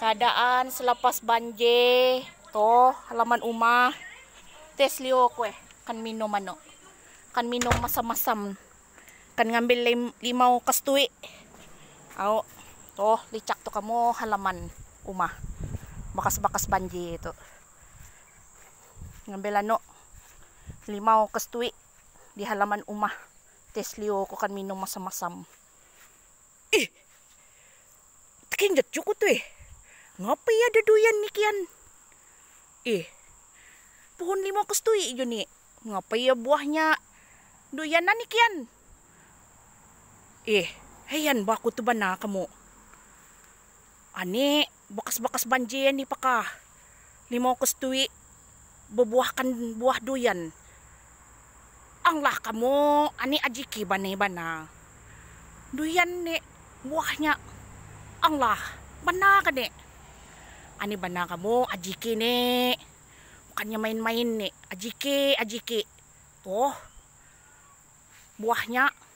keadaan selepas banjir toh halaman rumah tes lio kue kan minum ano kan minum masam-masam kan ngambil lim limau kastui au toh licak to kamu halaman rumah bakas-bakas banjir itu ngambil ano limau kastui di halaman rumah tes liok kan minum masam-masam Ih. tekin jat cukup tuh. Eh. ngapai ya duyan nikian. Ih. Eh. Pohon lima kestui itu nih, ngapai ya buahnya. Duyanan nikian. Ih. Eh, Heyan baku tuh bana kamu. Ani bokas-bokas banjir nih pakah. Lima kestui bebuahkan buah duyan. Anglah kamu, ani ajiki bane bana. Duyan nih wahnya Allah bana ka dek, ani bana ka mo ajiki ne bukannya main-main nih ajiki ajiki tuh buahnya